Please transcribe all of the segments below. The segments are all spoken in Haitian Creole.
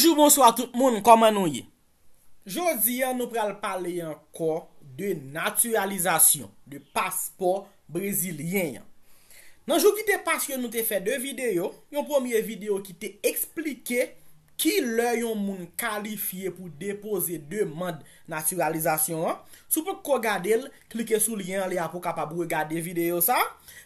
Bonjour, bonsoir tout moun, koman nou ye? Jou zi yon nou pral pale yon kor de naturalizasyon, de paspor brezilien yon. Nanjou ki te pasyon nou te fe de videyo, yon pwemye videyo ki te eksplikey ki lè yon moun kalifiye pou depoze deman naturalizasyon an. Sou pou kou gade l, klike sou liyan li a pou kapabou gade videyo sa.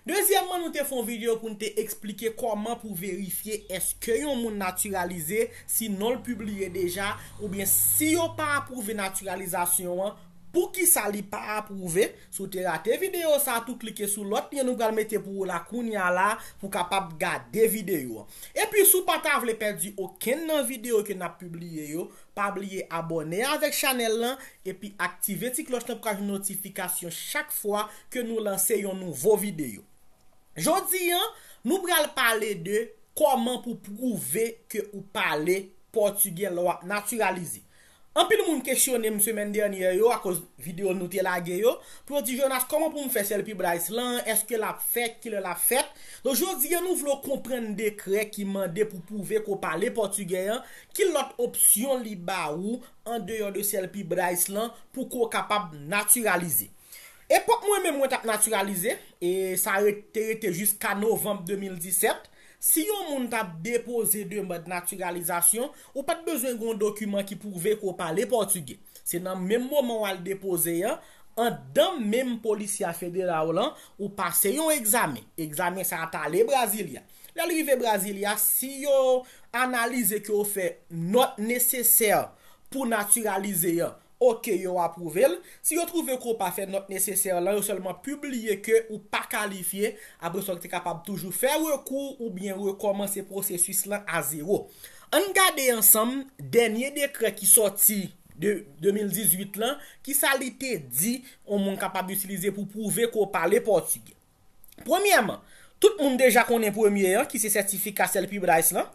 Dezyèmman nou te fon videyo pou nou te eksplike koman pou verifiye eske yon moun naturalize si non l publiye deja ou bien si yon pa apouve naturalizasyon an Pou ki sa li pa ap prouve, sou te rate videyo, sa tou klike sou lot, ni an nou pral mette pou la koun ya la pou kapap gade videyo. E pi sou pata avle perdi oken nan videyo ke na publie yo, pabliye abone avek chanel lan, e pi aktive ti kloche te praj notifikasyon chak fwa ke nou lansè yon nouvo videyo. Jodi an, nou pral pale de koman pou prouve ke ou pale portugèl lo a naturalize. Anpil moun kèksyonè msemen dernyè yo a koz videyo nou te lage yo, pou an di jounas koman pou mwen fè selpi Braislan, eske l ap fè, kil l ap fèt. Don joun di gen nou vlo kompren de kre ki mandè pou pouve ko pale portugèyan, kil lot opsyon li ba ou an deyon de selpi Braislan pou ko kapab naturalize. Epoch mwen mwen tap naturalize, e sa rete rete jiska novembe 2017, Si yon moun ta depose de yon mode naturalizasyon, ou pat bezwen yon dokumen ki pou vek ou pale portuge. Se nan menm moun moun wale depose yon, an dan menm polisiya federa ou lan, ou pase yon egzame. Egzame sa ata le brasilia. La li ve brasilia, si yon analize ki ou fe not neseser pou naturalize yon, Ok, yo ap prouvel, si yo trouve ko pa fe not neseser lan, yo selman publie ke ou pa kalifiye, abou son ki te kapab toujou fè wè kou ou bien wè komanse prosesus lan a zéro. An gade ansam, denye dekre ki soti de 2018 lan, ki sa li te di, on moun kapab d'utilize pou prouve ko pa le portige. Premyèman, tout moun deja konen premier ki se sertifika sel pi Brais lan,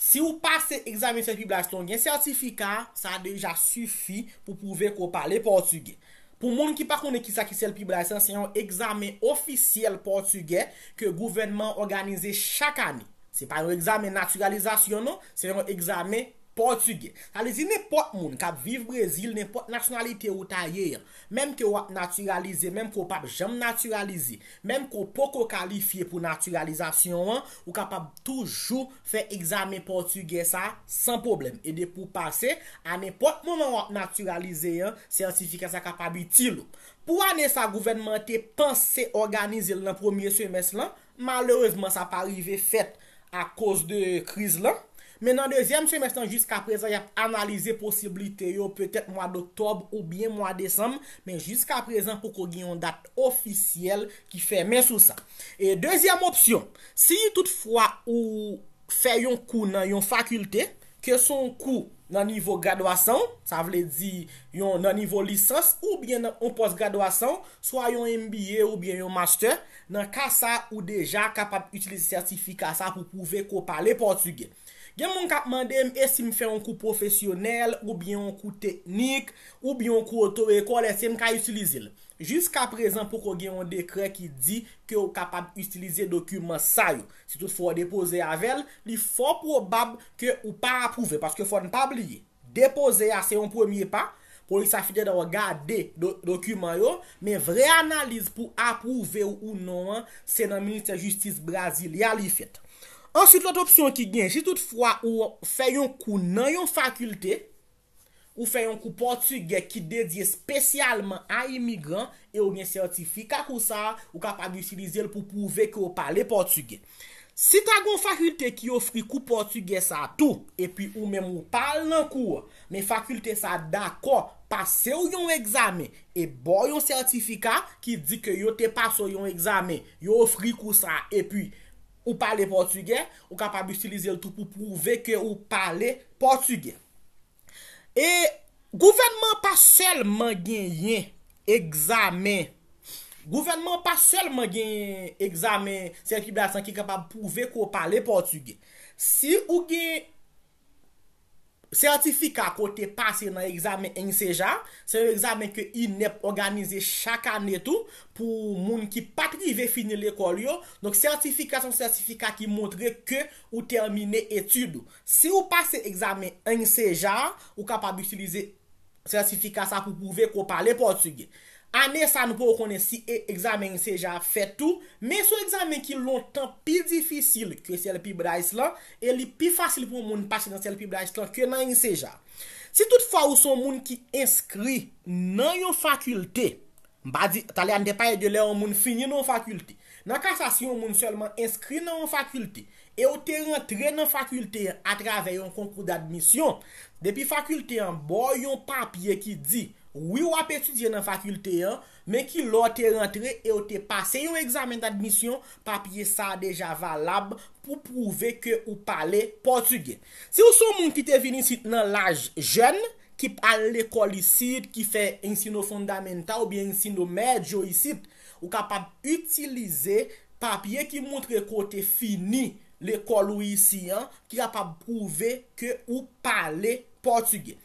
Si ou pase examen Selpi Blyston gen sertifika, sa deja sufi pou pouve ko pale Portugè. Pou moun ki pa kone ki sa ki Selpi Blyston, se yon examen ofisyel Portugè ke gouvenman organize chakani. Se pa yon examen naturalizasyon nou, se yon examen portugè. Portugè, alè zi ne pot moun kap vive Brésil, ne pot nationalité ou ta ye yon, mèm ke wak naturalize, mèm ko pap jèm naturalize, mèm ko poko kalifiye pou naturalizasyon an, ou kapap toujou fè examen portugè sa, san problem. E de pou pase, an ne pot moun wak naturalize yon, sènsifika sa kapap itilou. Pou anè sa gouvenmante panse organize lè nan premier semès lè, malèrezman sa pa rive fèt a kos de kriz lè, Men nan dezyem semestan, jiska prezan, yap analize posibilite yo, petet mwa doktob ou bien mwa desem, men jiska prezan pou ko gen yon dat ofisiyel ki fe men sou sa. E dezyem opsyon, si toutfwa ou fe yon kou nan yon fakulte, ke son kou nan nivou graduasyon, sa vle di yon nan nivou lisans, ou bien nan post graduasyon, swa yon MBA ou bien yon master, nan kasa ou deja kapap itile sertifikasa pou pouve ko pale portugye. Gen moun kap mandem e si m fè an kou profesyonel ou bie an kou teknik ou bie an kou otor ekol e se m ka usilize l. Jiska prezant pou ko gen an dekre ki di ke ou kapab usilize dokumen sa yo. Si tout fò depose avel, li fò probab ke ou pa apouve paske fò n'pabliye. Depose a se yon premier pa pou li sa fite da wagade dokumen yo. Men vre analize pou apouve ou nouan se nan Ministre Justice Brazil ya li fèt. Ansyt, lot opsyon ki gen, si tout fwa, ou fe yon kou nan yon fakulte, ou fe yon kou portuge ki dedye spesyalman a imigran, e ou gen sertifika kousa, ou kapad usilize l pou pouve ki ou pale portuge. Si ta gon fakulte ki ofri kou portuge sa tou, e pi ou mem ou pale nan kou, men fakulte sa dako pase ou yon egzame, e bon yon sertifika ki di ke yo te pase ou yon egzame, yo ofri kousa, e pi... Ou pale portugè, ou kapab istilize l tout pou pouve ke ou pale portugè. E gouvenman pa selman gen yin egzamen, gouvenman pa selman gen egzamen, se ekibla san ki kapab pouve ko pale portugè. Si ou gen... Sertifika kote pase nan egzamen en sejan, se yo egzamen ke inep organize chaka netou pou moun ki pati ve finil ekol yo, donc sertifika son sertifika ki montre ke ou termine etude. Se ou pase egzamen en sejan, ou kapab utilize sertifika sa pou pouve ko pale portugye. Ane sa nou pou konen si e egzamen yon seja fè tou, men sou egzamen ki lontan pi difisil ke sel pi brais lan, e li pi fasil pou moun pasi nan sel pi brais lan ke nan yon seja. Si tout fwa ou son moun ki inskri nan yon fakulte, badi talen de paye de lè an moun fini nan fakulte, Nan ka sa si yon moun selman inskri nan fakulte, e ou te rentre nan fakulte a travè yon konkou d'admisyon, depi fakulte an, bo yon papye ki di, wou apetudye nan fakulte an, men ki lò te rentre e ou te pase yon egzamen d'admisyon, papye sa deja valab pou prouve ke ou pale portugè. Se ou son moun ki te vini sit nan laj jen, ki pale l'ekol isit, ki fe ensino fondamental, ou bien ensino medyo isit, Ou kapab utilize papye ki montre kote fini le kolou isi an. Ki kapab pouve ke ou pale portuge.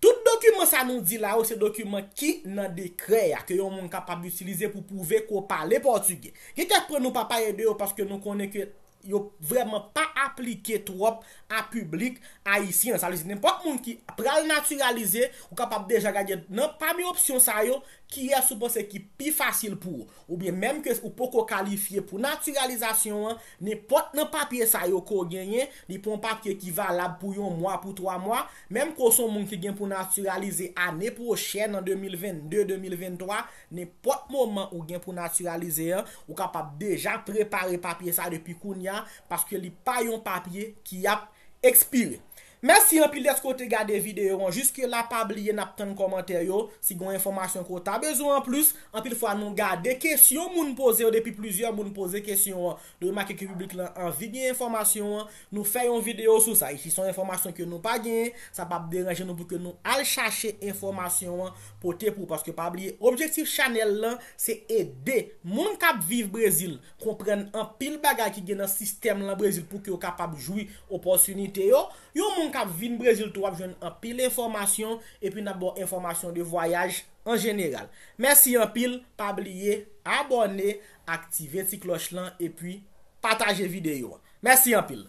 Tout dokumen sa nou di la ou se dokumen ki nan dekre ya. Ke yon moun kapab utilize pou pouve ko pale portuge. Ge te pre nou papaye deyo paske nou koneke... yo vremen pa aplike trop non, a publik a isi. Ne pot moun ki pral naturalize ou kapap deja gadye nan pa mi opsyon sayo ki yasupose ki pi fasil pou. Ou bie menm ke ou poko kalifiye pou naturalizasyon ne pot nan papye sayo ko ganyen, ni pon papye ki va lab pou yon mwa pou 3 mwa. Menm ko son moun ki gen pou naturalize ane prochen an 2022-2023 ne pot moun man ou gen pou naturalize. Ou kapap deja prepare papye sayo depi koun ya Paske li payon papye ki ap ekspire Mersi anpil desko te gade videyo an, juske la pa bliye nap ten komentaryo, si gwen informasyon ko ta bezon an plus, anpil fwa nou gade, kesyon moun pose, depi plizyon moun pose kesyon an, de remak ekip publik lan, anvi gwen informasyon an, nou fèyon videyo sou sa, ifi son informasyon ke nou pa gwen, sa pa bi deranje nou pou ke nou al chache informasyon an, pote pou, paske pa bliye, objektif chanel lan, se ede, moun kap vive brezil, kompren anpil bagay ki gwen nan sistem lan brezil, pou ki yo kapab jouy oponsyonite yo, yo moun kap a vin brezil tou ap joun an pil informasyon epi nan bo informasyon de voyaj an jenegal. Mersi an pil pabliye, abone, aktive ti kloch lan epi pataje videyo. Mersi an pil.